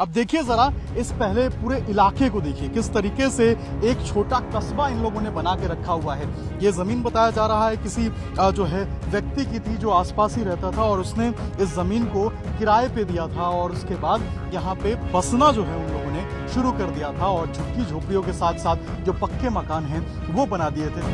अब देखिए ज़रा इस पहले पूरे इलाके को देखिए किस तरीके से एक छोटा कस्बा इन लोगों ने बना के रखा हुआ है ये ज़मीन बताया जा रहा है किसी जो है व्यक्ति की थी जो आसपास ही रहता था और उसने इस ज़मीन को किराए पे दिया था और उसके बाद यहाँ पे बसना जो है उन लोगों ने शुरू कर दिया था और झुकी झोपड़ियों के साथ साथ जो पक्के मकान हैं वो बना दिए थे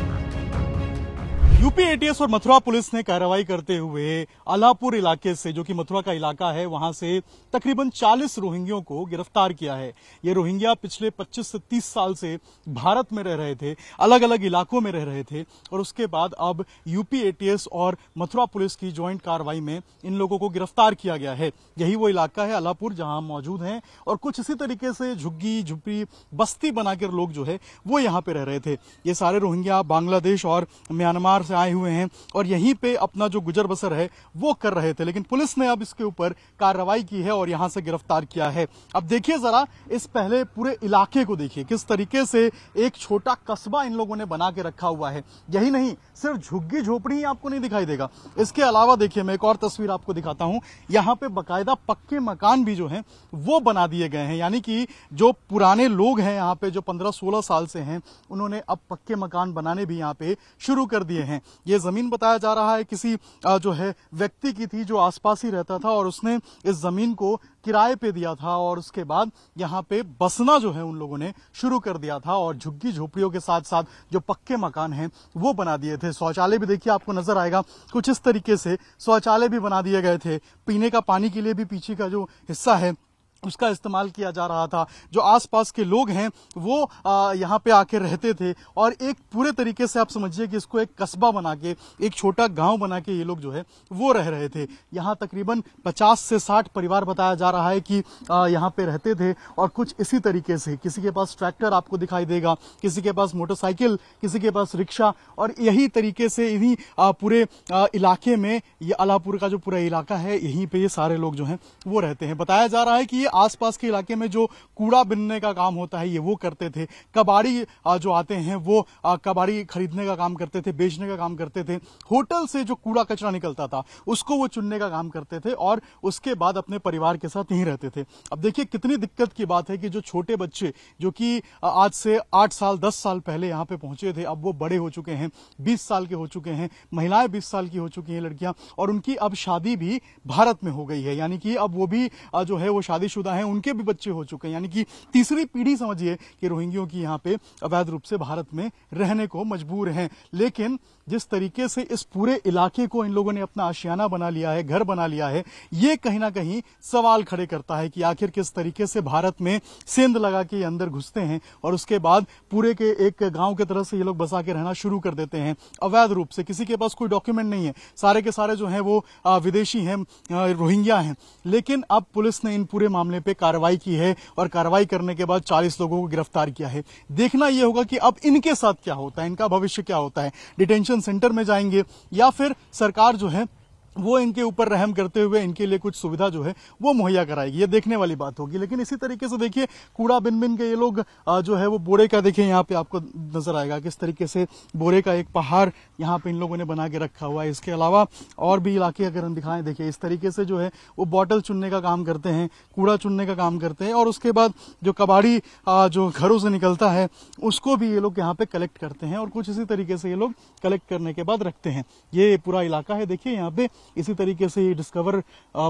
यूपी एटीएस और मथुरा पुलिस ने कार्रवाई करते हुए अलापुर इलाके से जो कि मथुरा का इलाका है वहां से तकरीबन 40 रोहिंग्यों को गिरफ्तार किया है ये रोहिंग्या पिछले 25 से 30 साल से भारत में रह रहे थे अलग अलग इलाकों में रह रहे थे और उसके बाद अब यूपी एटीएस और मथुरा पुलिस की ज्वाइंट कार्रवाई में इन लोगों को गिरफ्तार किया गया है यही वो इलाका है अलापुर जहां मौजूद है और कुछ इसी तरीके से झुग्गी झुपड़ी बस्ती बनाकर लोग जो है वो यहाँ पे रह रहे थे ये सारे रोहिंग्या बांग्लादेश और म्यांमार से आए हुए हैं और यहीं पे अपना जो गुजर बसर है वो कर रहे थे लेकिन पुलिस ने अब इसके ऊपर कार्रवाई की है और यहाँ से गिरफ्तार किया है अब देखिए जरा इस पहले पूरे इलाके को देखिए किस तरीके से एक छोटा कस्बा इन लोगों ने बना के रखा हुआ है यही नहीं सिर्फ झुग्गी झोपड़ी आपको नहीं दिखाई देगा इसके अलावा देखिए मैं एक और तस्वीर आपको दिखाता हूं यहाँ पे बाकायदा पक्के मकान भी जो है वो बना दिए गए हैं यानी कि जो पुराने लोग हैं यहाँ पे जो पंद्रह सोलह साल से हैं उन्होंने अब पक्के मकान बनाने भी यहाँ पे शुरू कर दिए हैं हैं ये जमीन बताया जा रहा है किसी जो है व्यक्ति की थी जो आसपास ही रहता था और उसने इस जमीन को किराए पे दिया था और उसके बाद यहाँ पे बसना जो है उन लोगों ने शुरू कर दिया था और झुग्गी झोपड़ियों के साथ साथ जो पक्के मकान हैं वो बना दिए थे शौचालय भी देखिए आपको नजर आएगा कुछ इस तरीके से शौचालय भी बना दिए गए थे पीने का पानी के लिए भी पीछे का जो हिस्सा है उसका इस्तेमाल किया जा रहा था जो आसपास के लोग हैं वो यहाँ पे आके रहते थे और एक पूरे तरीके से आप समझिए कि इसको एक कस्बा बना के एक छोटा गांव बना के ये लोग जो है वो रह रहे थे यहाँ तकरीबन 50 से 60 परिवार बताया जा रहा है कि यहाँ पे रहते थे और कुछ इसी तरीके से किसी के पास ट्रैक्टर आपको दिखाई देगा किसी के पास मोटरसाइकिल किसी के पास रिक्शा और यही तरीके से इन्हीं पूरे इलाके में ये अलापुर का जो पूरा इलाका है यहीं पर ये सारे लोग जो हैं वो रहते हैं बताया जा रहा है कि ये आसपास के इलाके में जो कूड़ा बिनने का काम होता है ये वो करते थे कबाड़ी जो आते हैं वो कबाड़ी खरीदने का काम करते थे बेचने का काम करते थे होटल से जो कूड़ा कचरा निकलता था उसको वो चुनने का काम करते थे और उसके बाद अपने परिवार के साथ यहीं रहते थे अब देखिए कितनी दिक्कत की बात है कि जो छोटे बच्चे जो कि आज से आठ साल दस साल पहले यहाँ पे पहुंचे थे अब वो बड़े हो चुके हैं बीस साल के हो चुके हैं महिलाएं बीस साल की हो चुकी हैं लड़कियां और उनकी अब शादी भी भारत में हो गई है यानी कि अब वो भी जो है वो शादी शुदा हैं उनके भी बच्चे हो चुके हैं यानी कि तीसरी पीढ़ी समझिए कि रोहिंग्यों की यहाँ पे अवैध रूप से भारत में रहने को मजबूर हैं लेकिन जिस तरीके से इस पूरे इलाके को इन लोगों ने अपना आशियाना बना लिया है घर बना लिया है ये कहीं ना कहीं सवाल खड़े करता है कि आखिर किस तरीके से भारत में सेंध लगा के अंदर घुसते हैं और उसके बाद पूरे के एक गांव के तरह से ये लोग बसा के रहना शुरू कर देते हैं अवैध रूप से किसी के पास कोई डॉक्यूमेंट नहीं है सारे के सारे जो है वो विदेशी हैं रोहिंग्या हैं लेकिन अब पुलिस ने इन पूरे मामले मामले पे कार्रवाई की है और कार्रवाई करने के बाद 40 लोगों को गिरफ्तार किया है देखना यह होगा कि अब इनके साथ क्या होता है इनका भविष्य क्या होता है डिटेंशन सेंटर में जाएंगे या फिर सरकार जो है वो इनके ऊपर रहम करते हुए इनके लिए कुछ सुविधा जो है वो मुहैया कराएगी ये देखने वाली बात होगी लेकिन इसी तरीके से देखिए कूड़ा बिन बिन के ये लोग जो है वो बोरे का देखिए यहाँ पे आपको नजर आएगा किस तरीके से बोरे का एक पहाड़ यहाँ पे इन लोगों ने बना के रखा हुआ है इसके अलावा और भी इलाके अगर हम दिखाएं देखिए इस तरीके से जो है वो बॉटल चुनने का काम करते हैं कूड़ा चुनने का काम करते हैं और उसके बाद जो कबाड़ी जो घरों से निकलता है उसको भी ये लोग यहाँ पे कलेक्ट करते हैं और कुछ इसी तरीके से ये लोग कलेक्ट करने के बाद रखते हैं ये पूरा इलाका है देखिये यहाँ पे इसी तरीके से ये डिस्कवर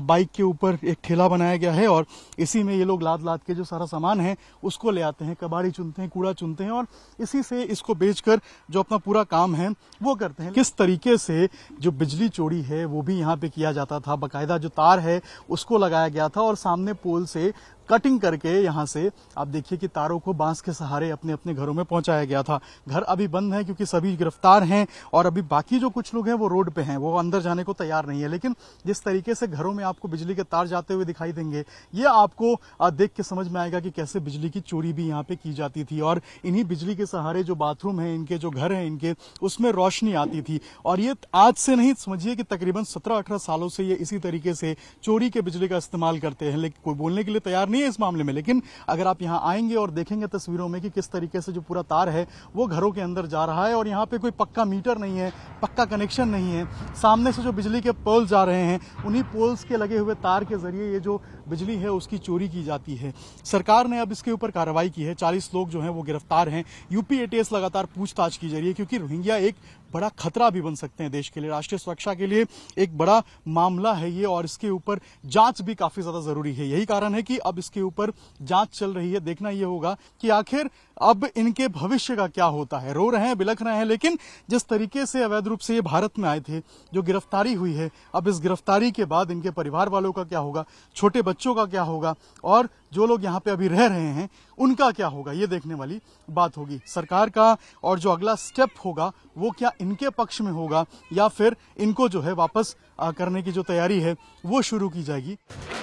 बाइक के ऊपर एक ठेला बनाया गया है और इसी में ये लोग लाद लाद के जो सारा सामान है उसको ले आते हैं कबाड़ी चुनते हैं कूड़ा चुनते हैं और इसी से इसको बेचकर जो अपना पूरा काम है वो करते हैं किस तरीके से जो बिजली चोरी है वो भी यहाँ पे किया जाता था बाकायदा जो तार है उसको लगाया गया था और सामने पोल से कटिंग करके यहाँ से आप देखिए कि तारों को बांस के सहारे अपने अपने घरों में पहुंचाया गया था घर अभी बंद है क्योंकि सभी गिरफ्तार हैं और अभी बाकी जो कुछ लोग हैं वो रोड पे हैं वो अंदर जाने को तैयार नहीं है लेकिन जिस तरीके से घरों में आपको बिजली के तार जाते हुए दिखाई देंगे ये आपको देख के समझ में आएगा कि कैसे बिजली की चोरी भी यहाँ पे की जाती थी और इन्हीं बिजली के सहारे जो बाथरूम है इनके जो घर है इनके उसमें रोशनी आती थी और ये आज से नहीं समझिए कि तकरीबन सत्रह अठारह सालों से ये इसी तरीके से चोरी के बिजली का इस्तेमाल करते हैं लेकिन कोई बोलने के लिए तैयार नहीं है इस मामले में लेकिन अगर आप यहाँ आएंगे और देखेंगे तस्वीरों में कि किस तरीके से जो पूरा तार है वो घरों के अंदर जा रहा है और यहाँ पे कोई पक्का मीटर नहीं है पक्का कनेक्शन नहीं है सामने से जो बिजली के पोल्स जा रहे हैं उन्हीं पोल्स के लगे हुए तार के जरिए ये जो बिजली है उसकी चोरी की जाती है सरकार ने अब इसके ऊपर कार्रवाई की है चालीस लोग जो है वो गिरफ्तार हैं यूपी एटीएस लगातार पूछताछ की जा रही है क्योंकि रोहिंग्या एक बड़ा खतरा भी बन सकते हैं देश के लिए राष्ट्रीय सुरक्षा के लिए एक बड़ा मामला है ये और इसके ऊपर जांच भी काफी ज्यादा जरूरी है यही कारण है कि अब इसके ऊपर जांच चल रही है देखना यह होगा कि आखिर अब इनके भविष्य का क्या होता है रो रहे हैं बिलख रहे हैं लेकिन जिस तरीके से अवैध रूप से ये भारत में आए थे जो गिरफ्तारी हुई है अब इस गिरफ्तारी के बाद इनके परिवार वालों का क्या होगा छोटे बच्चे बच्चों का क्या होगा और जो लोग यहाँ पे अभी रह रहे हैं उनका क्या होगा ये देखने वाली बात होगी सरकार का और जो अगला स्टेप होगा वो क्या इनके पक्ष में होगा या फिर इनको जो है वापस करने की जो तैयारी है वो शुरू की जाएगी